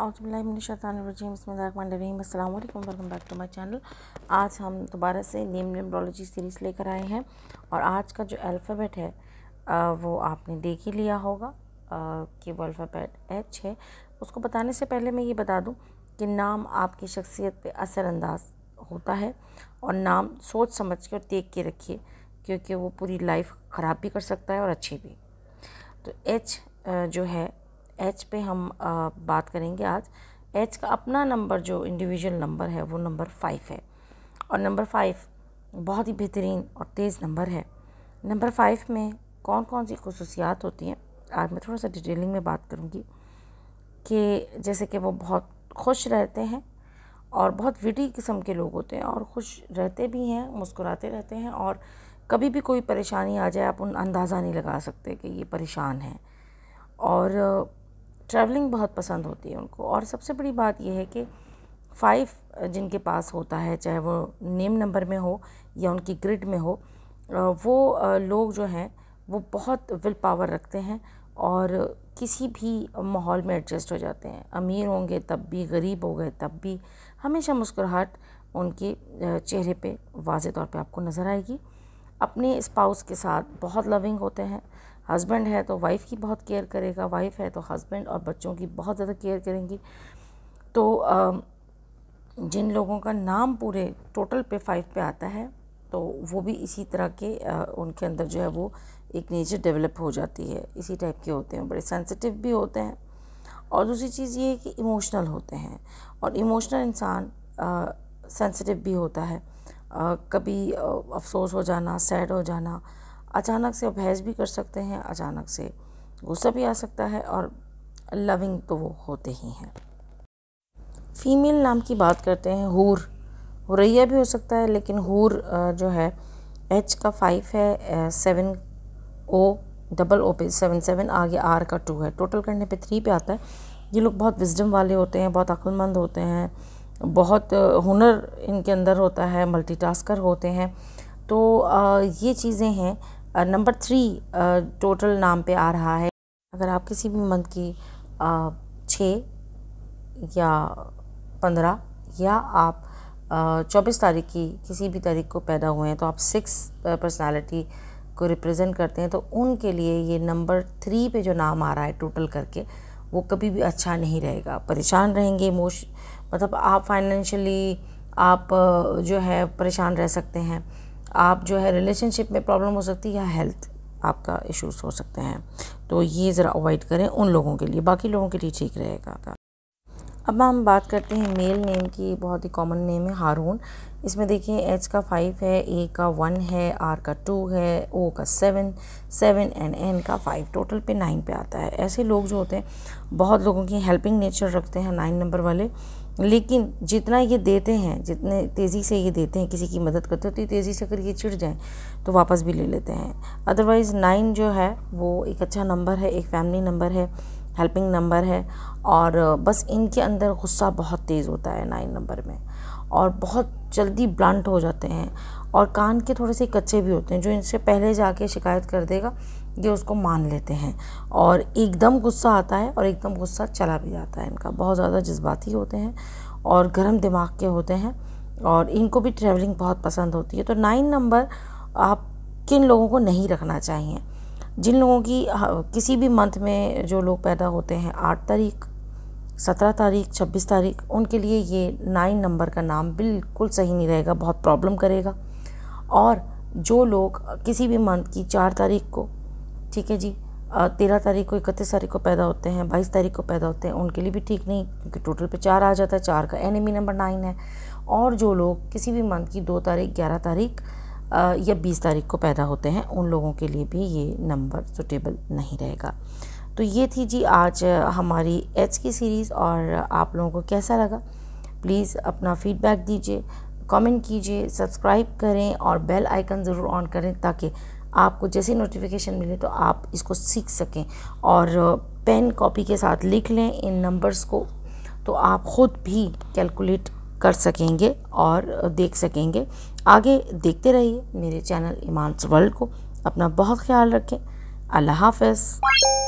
अज़बिल्लाशतरजीम अल्लाम welcome back to my channel आज हम दोबारा से नेम नेमरोलॉजी सीरीज़ लेकर आए हैं और आज का जो अल्फ़ाबेट है वो आपने देख ही लिया होगा कि वो अल्फ़ाबेट एच है उसको बताने से पहले मैं ये बता दूँ कि नाम आपकी शख्सियत पे असरअंदाज होता है और नाम सोच समझ के और देख के रखिए क्योंकि वो पूरी लाइफ ख़राब भी कर सकता है और अच्छी भी तो एच जो है एच पे हम आ, बात करेंगे आज एच का अपना नंबर जो इंडिविजुअल नंबर है वो नंबर फाइव है और नंबर फाइव बहुत ही बेहतरीन और तेज़ नंबर है नंबर फाइव में कौन कौन सी खसूसियात होती हैं आज मैं थोड़ा सा डिटेलिंग में बात करूँगी कि जैसे कि वो बहुत खुश रहते हैं और बहुत विटी किस्म के लोग होते हैं और खुश रहते भी हैं मुस्कुराते रहते हैं और कभी भी कोई परेशानी आ जाए आप उन अंदाज़ा नहीं लगा सकते कि ये परेशान हैं और ट्रैवलिंग बहुत पसंद होती है उनको और सबसे बड़ी बात यह है कि फ़ाइव जिनके पास होता है चाहे वो नेम नंबर में हो या उनकी ग्रिड में हो वो लोग जो हैं वो बहुत विल पावर रखते हैं और किसी भी माहौल में एडजस्ट हो जाते हैं अमीर होंगे तब भी गरीब हो गए तब भी हमेशा मुस्कुराहट उनके चेहरे पे वाज तौर पे आपको नज़र आएगी अपने स्पाउस के साथ बहुत लविंग होते हैं हस्बैंड है तो वाइफ़ की बहुत केयर करेगा वाइफ़ है तो हस्बैंड और बच्चों की बहुत ज़्यादा केयर करेंगी तो जिन लोगों का नाम पूरे टोटल पे फाइव पे आता है तो वो भी इसी तरह के उनके अंदर जो है वो एक नेचर डेवलप हो जाती है इसी टाइप के होते हैं बड़े सेंसिटिव भी होते हैं और दूसरी चीज़ ये है कि इमोशनल होते हैं और इमोशनल इंसान सेंसिटिव भी होता है आ, कभी आ, अफसोस हो जाना सैड हो जाना अचानक से बहस भी कर सकते हैं अचानक से गुस्सा भी आ सकता है और लविंग तो वो होते ही हैं फीमेल नाम की बात करते हैं हूर हुरैया भी हो सकता है लेकिन हूर जो है एच का फाइव है सेवन ओ डबल ओ पे सेवन सेवन आगे आर का टू है टोटल करने पे थ्री पे आता है ये लोग बहुत विजडम वाले होते हैं बहुत अक्लमंद होते हैं बहुत हुनर इनके अंदर होता है मल्टीटास्कर होते हैं तो ये चीज़ें हैं नंबर थ्री टोटल नाम पे आ रहा है अगर आप किसी भी मंथ की छः या पंद्रह या आप चौबीस तारीख की किसी भी तारीख को पैदा हुए हैं तो आप सिक्स पर्सनालिटी को रिप्रेजेंट करते हैं तो उनके लिए ये नंबर थ्री पे जो नाम आ रहा है टोटल करके वो कभी भी अच्छा नहीं रहेगा परेशान रहेंगे इमोश मतलब आप फाइनेंशली आप जो है परेशान रह सकते हैं आप जो है रिलेशनशिप में प्रॉब्लम हो सकती है या हेल्थ आपका इश्यूज हो सकते हैं तो ये ज़रा अवॉइड करें उन लोगों के लिए बाकी लोगों के लिए ठीक रहेगा अब हम बात करते हैं मेल नेम की बहुत ही कॉमन नेम है हारून इसमें देखिए एच का फाइव है ए का वन है आर का टू है ओ का सेवन सेवन एंड एन का फाइव टोटल पे नाइन पे आता है ऐसे लोग जो होते हैं बहुत लोगों की हेल्पिंग नेचर रखते हैं नाइन नंबर वाले लेकिन जितना ये देते हैं जितने तेज़ी से ये देते हैं किसी की मदद करते हैं तो तेज़ी से अगर ये चिढ़ जाएँ तो वापस भी ले लेते हैं अदरवाइज़ नाइन जो है वो एक अच्छा नंबर है एक फैमिली नंबर है हेल्पिंग नंबर है और uh, बस इनके अंदर गुस्सा बहुत तेज़ होता है नाइन नंबर में और बहुत जल्दी ब्लंट हो जाते हैं और कान के थोड़े से कच्चे भी होते हैं जो इनसे पहले जाके शिकायत कर देगा ये उसको मान लेते हैं और एकदम गुस्सा आता है और एकदम गुस्सा चला भी जाता है इनका बहुत ज़्यादा जज्बाती होते हैं और गर्म दिमाग के होते हैं और इनको भी ट्रैवलिंग बहुत पसंद होती है तो नाइन नंबर आप किन लोगों को नहीं रखना चाहिए जिन लोगों की किसी भी मंथ में जो लोग पैदा होते हैं आठ तारीख सत्रह तारीख छब्बीस तारीख उनके लिए ये नाइन नंबर का नाम बिल्कुल सही नहीं रहेगा बहुत प्रॉब्लम करेगा और जो लोग किसी भी मंथ की चार तारीख को ठीक है जी तेरह तारीख को इकतीस तारीख को पैदा होते हैं बाईस तारीख को पैदा होते हैं उनके लिए भी ठीक नहीं क्योंकि टोटल पे चार आ जाता है चार का एनिमी नंबर नाइन है और जो लोग किसी भी मंथ की दो तारीख ग्यारह तारीख या बीस तारीख को पैदा होते हैं उन लोगों के लिए भी ये नंबर सुटेबल नहीं रहेगा तो ये थी जी आज हमारी एच की सीरीज़ और आप लोगों को कैसा लगा प्लीज़ अपना फीडबैक दीजिए कमेंट कीजिए सब्सक्राइब करें और बेल आइकन ज़रूर ऑन करें ताकि आपको जैसे नोटिफिकेशन मिले तो आप इसको सीख सकें और पेन कॉपी के साथ लिख लें इन नंबर्स को तो आप ख़ुद भी कैलकुलेट कर सकेंगे और देख सकेंगे आगे देखते रहिए मेरे चैनल ईमानस वर्ल्ड को अपना बहुत ख्याल रखें अल्लाह हाफ